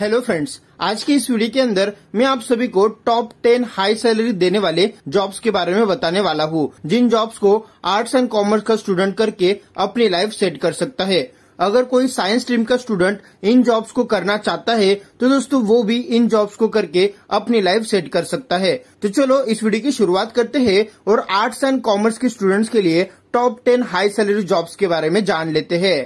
hello friends आज के इस वीडियो के अंदर मैं आप सभी को टॉप टेन हाई सैलरी देने वाले जॉब्स के बारे में बताने वाला हूँ जिन जॉब्स को आर्ट्स एंड कॉमर्स का स्टूडेंट करके अपनी लाइफ सेट कर सकता है अगर कोई साइंस स्ट्रीम का स्टूडेंट इन जॉब्स को करना चाहता है तो दोस्तों वो भी इन जॉब्स को करके अपनी लाइफ सेट कर सकता है तो चलो इस वीडियो की शुरुआत करते हैं और आर्ट्स एंड कॉमर्स के स्टूडेंट्स के लिए top ten high salary jobs के बारे में जान लेते हैं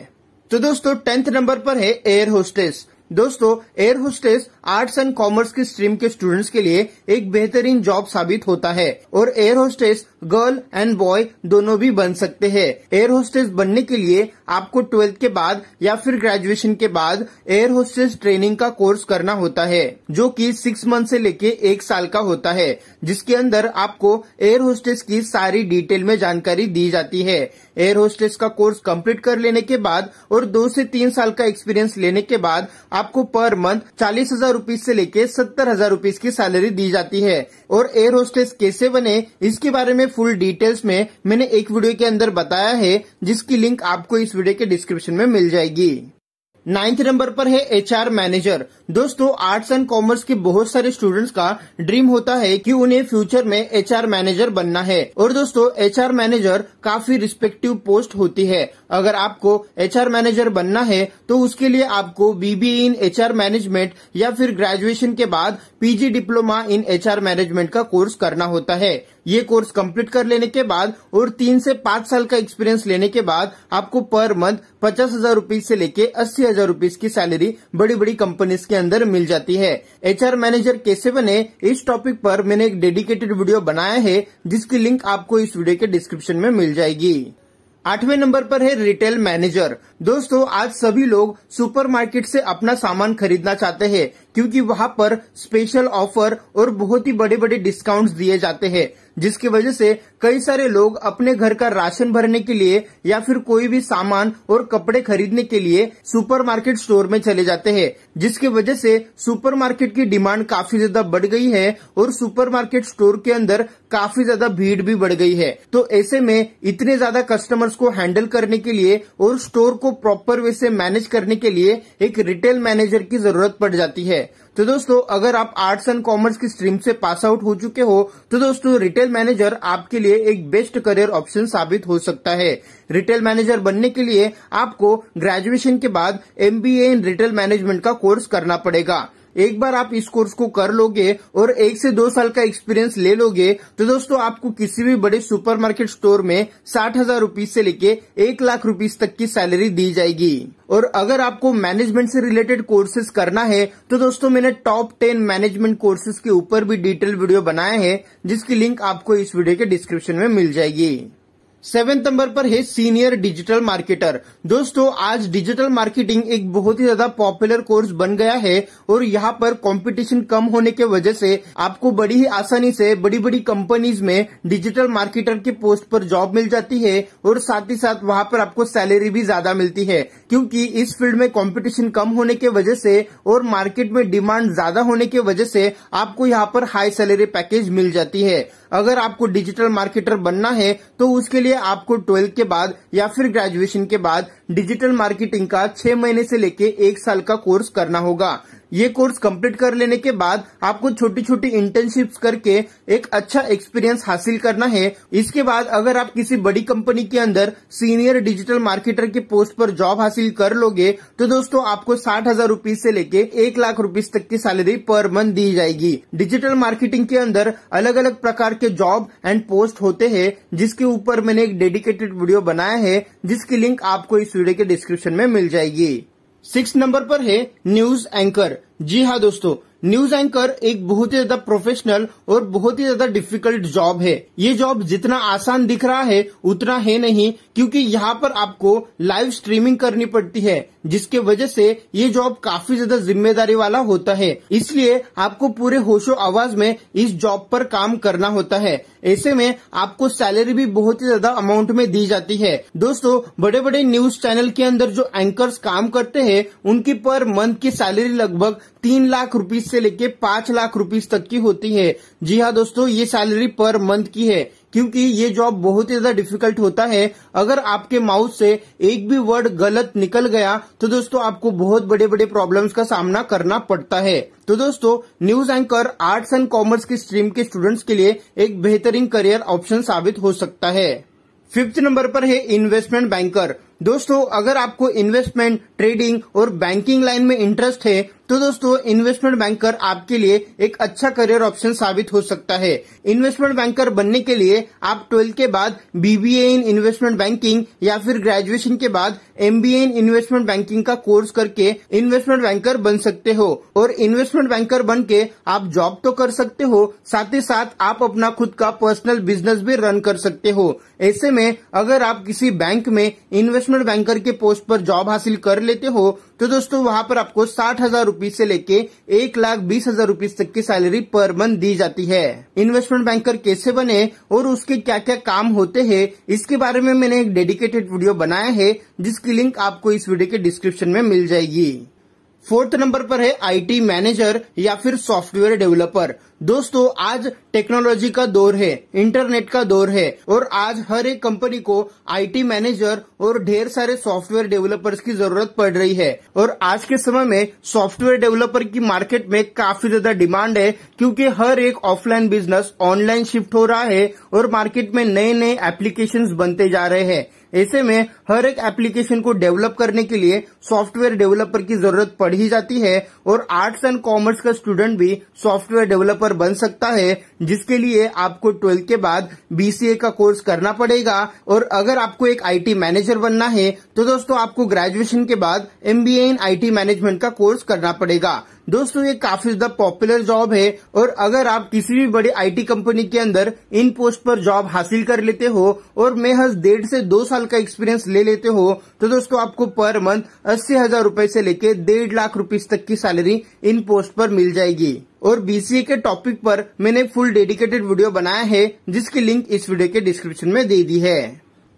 तो दोस्तों टेंथ नंबर पर है एयर होस्टेस दोस्तों air hostess arts and commerce की स्ट्रीम के स्टूडेंट्स के लिए एक बेहतरीन जॉब साबित होता है और air hostess girl and boy दोनों भी बन सकते हैं एयर होस्टेस बनने के लिए आपको ट्वेल्थ के बाद या फिर ग्रेजुएशन के बाद एयर होस्टेस ट्रेनिंग का कोर्स करना होता है जो कि सिक्स मंथ से लेके एक साल का होता है जिसके अंदर आपको एयर होस्टेस की सारी डिटेल में जानकारी दी जाती है एयर होस्टेस का कोर्स कम्प्लीट कर लेने के बाद और दो से तीन साल का एक्सपीरियंस लेने के बाद आप आपको पर मंथ चालीस हजार रूपीज ऐसी लेके सत्तर हजार रूपीज की सैलरी दी जाती है और एयर होस्टेस कैसे बने इसके बारे में फुल डिटेल्स में मैंने एक वीडियो के अंदर बताया है जिसकी लिंक आपको इस वीडियो के डिस्क्रिप्शन में मिल जाएगी नाइन्थ नंबर पर है एचआर मैनेजर दोस्तों आर्ट्स एंड कॉमर्स के बहुत सारे स्टूडेंट्स का ड्रीम होता है कि उन्हें फ्यूचर में एचआर मैनेजर बनना है और दोस्तों एचआर मैनेजर काफी रिस्पेक्टिव पोस्ट होती है अगर आपको एचआर मैनेजर बनना है तो उसके लिए आपको बीबीए इन एचआर मैनेजमेंट या फिर ग्रेजुएशन के बाद PG diploma in HR management का कोर्स करना होता है ये कोर्स कंप्लीट कर लेने के बाद और तीन से पांच साल का एक्सपीरियंस लेने के बाद आपको पर मंथ पचास हजार रूपीज से लेके अस्सी हजार रूपीज की सैलरी बड़ी बड़ी कंपनीज के अंदर मिल जाती है एचआर मैनेजर कैसे बने इस टॉपिक पर मैंने एक डेडिकेटेड वीडियो बनाया है जिसकी लिंक आपको इस वीडियो के डिस्क्रिप्शन में मिल जाएगी आठवें नंबर पर है रिटेल मैनेजर दोस्तों आज सभी लोग सुपरमार्केट से अपना सामान खरीदना चाहते हैं क्योंकि वहां पर स्पेशल ऑफर और बहुत ही बड़े बड़े डिस्काउंट्स दिए जाते हैं जिसकी वजह से कई सारे लोग अपने घर का राशन भरने के लिए या फिर कोई भी सामान और कपड़े खरीदने के लिए सुपरमार्केट स्टोर में चले जाते हैं जिसकी वजह से सुपरमार्केट की डिमांड काफी ज्यादा बढ़ गई है और सुपरमार्केट स्टोर के अंदर काफी ज्यादा भीड़ भी बढ़ गई है तो ऐसे में इतने ज्यादा कस्टमर्स को हैंडल करने के लिए और स्टोर को प्रॉपर वे से मैनेज करने के लिए एक रिटेल मैनेजर की जरूरत पड़ जाती है तो दोस्तों अगर आप आर्ट्स एंड कॉमर्स की स्ट्रीम से पास आउट हो चुके हो तो दोस्तों रिटेल रिटेल मैनेजर आपके लिए एक बेस्ट करियर ऑप्शन साबित हो सकता है रिटेल मैनेजर बनने के लिए आपको ग्रेजुएशन के बाद एमबीए इन रिटेल मैनेजमेंट का कोर्स करना पड़ेगा एक बार आप इस कोर्स को कर लोगे और एक से दो साल का एक्सपीरियंस ले लोगे तो दोस्तों आपको किसी भी बड़े सुपरमार्केट स्टोर में साठ हजार रूपीज ऐसी लेके एक लाख रूपीज तक की सैलरी दी जाएगी और अगर आपको मैनेजमेंट से रिलेटेड कोर्सेज करना है तो दोस्तों मैंने टॉप टेन मैनेजमेंट कोर्सेज के ऊपर भी डिटेल वीडियो बनाया है जिसकी लिंक आपको इस वीडियो के डिस्क्रिप्शन में मिल जाएगी सेवेंथ नंबर पर है सीनियर डिजिटल मार्केटर दोस्तों आज डिजिटल मार्केटिंग एक बहुत ही ज्यादा पॉपुलर कोर्स बन गया है और यहाँ पर कंपटीशन कम होने के वजह से आपको बड़ी ही आसानी से बड़ी बड़ी कंपनीज में डिजिटल मार्केटर के पोस्ट पर जॉब मिल जाती है और साथ ही साथ वहाँ पर आपको सैलरी भी ज्यादा मिलती है क्योंकि इस फील्ड में कॉम्पिटिशन कम होने के वजह से और मार्केट में डिमांड ज्यादा होने के वजह से आपको यहाँ पर हाई सैलरी पैकेज मिल जाती है अगर आपको डिजिटल मार्केटर बनना है तो उसके लिए आपको ट्वेल्थ के बाद या फिर ग्रेजुएशन के बाद डिजिटल मार्केटिंग का छह महीने से लेके एक साल का कोर्स करना होगा ये कोर्स कंप्लीट कर लेने के बाद आपको छोटी छोटी इंटर्नशिप्स करके एक अच्छा एक्सपीरियंस हासिल करना है इसके बाद अगर आप किसी बड़ी कंपनी के अंदर सीनियर डिजिटल मार्केटर के पोस्ट पर जॉब हासिल कर लोगे तो दोस्तों आपको साठ हजार रूपीज ऐसी लेके एक लाख रूपीज तक की सैलरी पर मंथ दी जाएगी डिजिटल मार्केटिंग के अंदर अलग अलग प्रकार के जॉब एंड पोस्ट होते हैं जिसके ऊपर मैंने एक डेडिकेटेड वीडियो बनाया है जिसकी लिंक आपको इस वीडियो के डिस्क्रिप्शन में मिल जाएगी सिक्स नंबर पर है न्यूज एंकर जी हाँ दोस्तों न्यूज एंकर एक बहुत ही ज्यादा प्रोफेशनल और बहुत ही ज्यादा डिफिकल्ट जॉब है ये जॉब जितना आसान दिख रहा है उतना है नहीं क्योंकि यहाँ पर आपको लाइव स्ट्रीमिंग करनी पड़ती है जिसके वजह से ये जॉब काफी ज्यादा जिम्मेदारी वाला होता है इसलिए आपको पूरे होशो आवाज में इस जॉब पर काम करना होता है ऐसे में आपको सैलरी भी बहुत ही ज्यादा अमाउंट में दी जाती है दोस्तों बड़े बड़े न्यूज चैनल के अंदर जो एंकर काम करते हैं उनकी पर मंथ की सैलरी लगभग तीन लाख रूपीज से लेके पांच लाख रूपीज तक की होती है जी हाँ दोस्तों ये सैलरी पर मंथ की है क्योंकि ये जॉब बहुत ही ज्यादा डिफिकल्ट होता है अगर आपके माउथ से एक भी वर्ड गलत निकल गया तो दोस्तों आपको बहुत बड़े बड़े प्रॉब्लम्स का सामना करना पड़ता है तो दोस्तों news anchor arts and commerce की स्ट्रीम के स्टूडेंट्स के लिए एक बेहतरीन करियर ऑप्शन साबित हो सकता है फिफ्थ नंबर पर है इन्वेस्टमेंट बैंकर दोस्तों अगर आपको इन्वेस्टमेंट ट्रेडिंग और बैंकिंग लाइन में इंटरेस्ट है तो दोस्तों इन्वेस्टमेंट बैंकर आपके लिए एक अच्छा करियर ऑप्शन साबित हो सकता है इन्वेस्टमेंट बैंकर बनने के लिए आप ट्वेल्थ के बाद बीबीए इन इन्वेस्टमेंट बैंकिंग या फिर ग्रेजुएशन के बाद एमबीए इन इन्वेस्टमेंट बैंकिंग का कोर्स करके इन्वेस्टमेंट बैंकर बन सकते हो और इन्वेस्टमेंट बैंकर बन के आप जॉब तो कर सकते हो साथ ही साथ आप अपना खुद का पर्सनल बिजनेस भी रन कर सकते हो ऐसे में अगर आप किसी बैंक में इन्वेस्टमेंट इन्वेस्टमेंट बैंकर के पोस्ट पर जॉब हासिल कर लेते हो तो दोस्तों वहां पर आपको साठ हजार रूपीज से लेके एक लाख बीस हजार रूपीज तक की सैलरी पर मंथ दी जाती है इन्वेस्टमेंट बैंकर कैसे बने और उसके क्या क्या काम होते हैं इसके बारे में मैंने एक डेडिकेटेड वीडियो बनाया है जिसकी लिंक आपको इस वीडियो के डिस्क्रिप्शन में मिल जाएगी फोर्थ नंबर पर है आईटी मैनेजर या फिर सॉफ्टवेयर डेवलपर दोस्तों आज टेक्नोलॉजी का दौर है इंटरनेट का दौर है और आज हर एक कंपनी को आईटी मैनेजर और ढेर सारे सॉफ्टवेयर डेवलपर्स की जरूरत पड़ रही है और आज के समय में सॉफ्टवेयर डेवलपर की मार्केट में काफी ज्यादा डिमांड है क्योंकि हर एक ऑफलाइन बिजनेस ऑनलाइन शिफ्ट हो रहा है और मार्केट में नए नए एप्लीकेशन बनते जा रहे हैं ऐसे में हर एक एप्लीकेशन को डेवलप करने के लिए सॉफ्टवेयर डेवलपर की जरूरत पड़ ही जाती है और आर्ट्स एंड कॉमर्स का स्टूडेंट भी सॉफ्टवेयर डेवलपर टॉपर बन सकता है जिसके लिए आपको ट्वेल्थ के बाद बीसीए का कोर्स करना पड़ेगा और अगर आपको एक आईटी मैनेजर बनना है तो दोस्तों आपको ग्रेजुएशन के बाद एमबीए इन आईटी मैनेजमेंट का कोर्स करना पड़ेगा दोस्तों ये काफी ज्यादा पॉपुलर जॉब है और अगर आप किसी भी बड़ी आईटी कंपनी के अंदर इन पोस्ट पर जॉब हासिल कर लेते हो और महज डेढ़ से दो साल का एक्सपीरियंस ले लेते हो तो दोस्तों आपको पर मंथ अस्सी हजार रूपए से लेके डेढ़ लाख रुपीज तक की सैलरी इन पोस्ट पर मिल जाएगी और बीसीए के टॉपिक पर मैंने फुल डेडिकेटेड वीडियो बनाया है जिसकी लिंक इस वीडियो के डिस्क्रिप्शन में दे दी है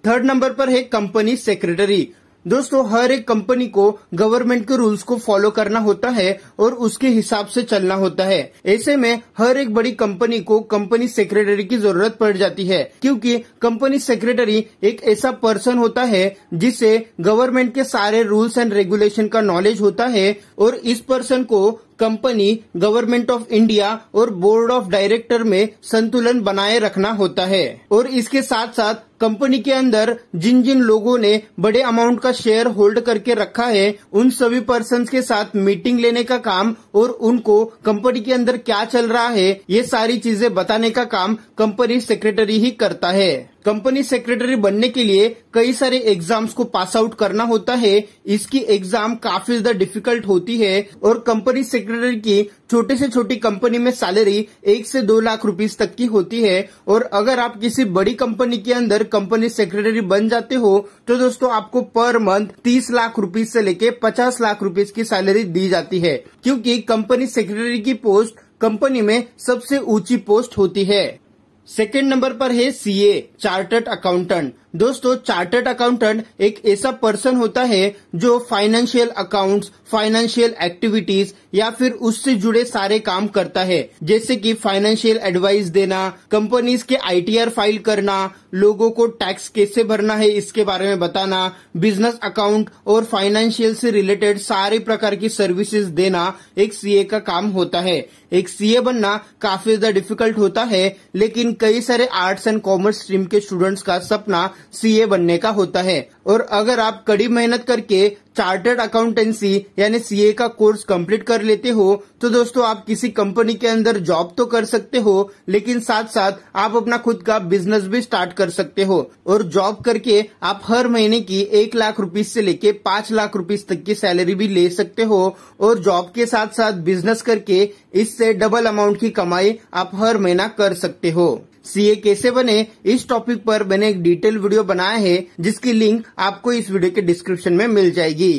थर्ड नंबर पर है कंपनी सेक्रेटरी दोस्तों हर एक कंपनी को गवर्नमेंट के रूल्स को फॉलो करना होता है और उसके हिसाब से चलना होता है ऐसे में हर एक बड़ी कंपनी को कंपनी सेक्रेटरी की जरूरत पड़ जाती है क्योंकि कंपनी सेक्रेटरी एक ऐसा पर्सन होता है जिसे गवर्नमेंट के सारे रूल्स एंड रेगुलेशन का नॉलेज होता है और इस पर्सन को कंपनी गवर्नमेंट ऑफ इंडिया और बोर्ड ऑफ डायरेक्टर में संतुलन बनाए रखना होता है और इसके साथ साथ कंपनी के अंदर जिन जिन लोगों ने बड़े अमाउंट का शेयर होल्ड करके रखा है उन सभी पर्सन के साथ मीटिंग लेने का काम और उनको कंपनी के अंदर क्या चल रहा है ये सारी चीजें बताने का काम कंपनी सेक्रेटरी ही करता है कंपनी सेक्रेटरी बनने के लिए कई सारे एग्जाम्स को पास आउट करना होता है इसकी एग्जाम काफी ज्यादा डिफिकल्ट होती है और कंपनी सेक्रेटरी की छोटे से छोटी कंपनी में सैलरी एक से दो लाख रुपीस तक की होती है और अगर आप किसी बड़ी कंपनी के अंदर कंपनी सेक्रेटरी बन जाते हो तो दोस्तों आपको पर मंथ तीस लाख रुपीस से लेके पचास लाख रुपीस की सैलरी दी जाती है क्योंकि कंपनी सेक्रेटरी की पोस्ट कंपनी में सबसे ऊंची पोस्ट होती है सेकेंड नंबर पर है सीए चार्टर्ड अकाउंटेंट दोस्तों चार्टर्ड अकाउंटेंट एक ऐसा पर्सन होता है जो फाइनेंशियल अकाउंट्स फाइनेंशियल एक्टिविटीज या फिर उससे जुड़े सारे काम करता है जैसे कि फाइनेंशियल एडवाइस देना कंपनीज के आईटीआर फाइल करना लोगों को टैक्स कैसे भरना है इसके बारे में बताना बिजनेस अकाउंट और फाइनेंशियल से रिलेटेड सारे प्रकार की सर्विसेज देना एक सीए का काम होता है एक सीए बनना काफी ज्यादा डिफिकल्ट होता है लेकिन कई सारे आर्ट्स एंड कॉमर्स स्ट्रीम के स्टूडेंट्स का सपना सीए बनने का होता है और अगर आप कड़ी मेहनत करके चार्टर्ड अकाउंटेंसी यानी सीए का कोर्स कंप्लीट कर लेते हो तो दोस्तों आप किसी कंपनी के अंदर जॉब तो कर सकते हो लेकिन साथ साथ आप अपना खुद का बिजनेस भी स्टार्ट कर सकते हो और जॉब करके आप हर महीने की एक लाख रुपीज से लेके पांच लाख रुपीज तक की सैलरी भी ले सकते हो और जॉब के साथ साथ बिजनेस करके इससे डबल अमाउंट की कमाई आप हर महीना कर सकते हो सीए कैसे बने इस टॉपिक पर मैंने एक डिटेल वीडियो बनाया है जिसकी लिंक आपको इस वीडियो के डिस्क्रिप्शन में मिल जाएगी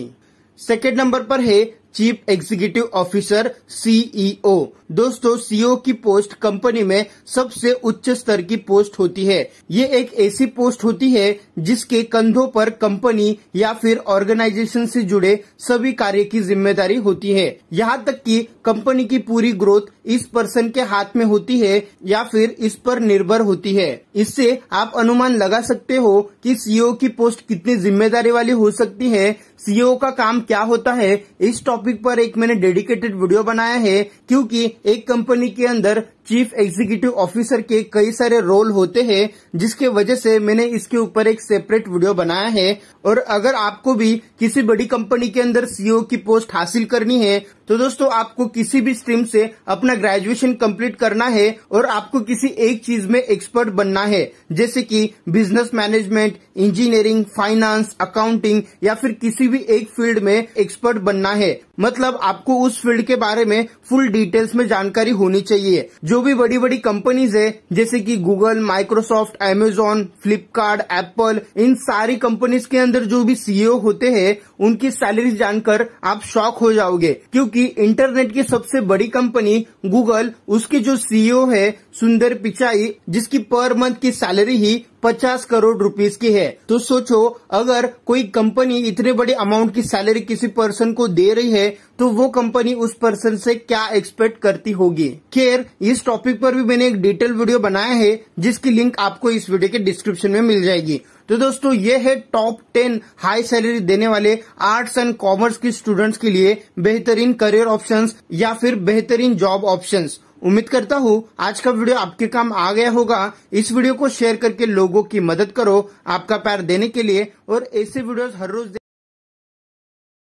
सेकेंड नंबर पर है चीफ एग्जीक्यूटिव ऑफिसर सीईओ दोस्तों सीईओ e की पोस्ट कंपनी में सबसे उच्च स्तर की पोस्ट होती है ये एक ऐसी पोस्ट होती है जिसके कंधों पर कंपनी या फिर ऑर्गेनाइजेशन से जुड़े सभी कार्य की जिम्मेदारी होती है यहाँ तक कि कंपनी की पूरी ग्रोथ इस पर्सन के हाथ में होती है या फिर इस पर निर्भर होती है इससे आप अनुमान लगा सकते हो कि सीईओ e की पोस्ट कितनी जिम्मेदारी वाली हो सकती है सीईओ e का काम क्या होता है इस टॉपिक पर एक मैंने डेडिकेटेड वीडियो बनाया है क्योंकि एक कंपनी के अंदर चीफ एग्जीक्यूटिव ऑफिसर के कई सारे रोल होते हैं जिसके वजह से मैंने इसके ऊपर एक सेपरेट वीडियो बनाया है और अगर आपको भी किसी बड़ी कंपनी के अंदर सीईओ e की पोस्ट हासिल करनी है तो दोस्तों आपको किसी भी स्ट्रीम से अपना ग्रेजुएशन कंप्लीट करना है और आपको किसी एक चीज में एक्सपर्ट बनना है जैसे कि business management engineering finance accounting या फिर किसी भी एक फील्ड में एक्सपर्ट बनना है मतलब आपको उस फील्ड के बारे में फुल डिटेल्स में जानकारी होनी चाहिए जो जो भी बड़ी बड़ी कंपनीज है जैसे कि Google Microsoft Amazon Flipkart Apple इन सारी कंपनीज के अंदर जो भी सीईओ e होते हैं उनकी सैलरी जानकर आप शॉक हो जाओगे क्योंकि इंटरनेट की सबसे बड़ी कंपनी गूगल उसके जो सीईओ e है सुंदर पिचाई जिसकी पर मंथ की सैलरी ही पचास करोड़ रुपीस की है तो सोचो अगर कोई कंपनी इतने बड़े अमाउंट की सैलरी किसी पर्सन को दे रही है तो वो कंपनी उस पर्सन से क्या एक्सपेक्ट करती होगी खेर इस टॉपिक पर भी मैंने एक डिटेल वीडियो बनाया है जिसकी लिंक आपको इस वीडियो के डिस्क्रिप्शन में मिल जाएगी तो दोस्तों ये है टॉप टेन हाई सैलरी देने वाले आर्ट्स एंड कॉमर्स के स्टूडेंट्स के लिए बेहतरीन करियर ऑप्शंस या फिर बेहतरीन जॉब ऑप्शंस उम्मीद करता हूँ आज का वीडियो आपके काम आ गया होगा इस वीडियो को शेयर करके लोगों की मदद करो आपका प्यार देने के लिए और ऐसे वीडियोस हर रोज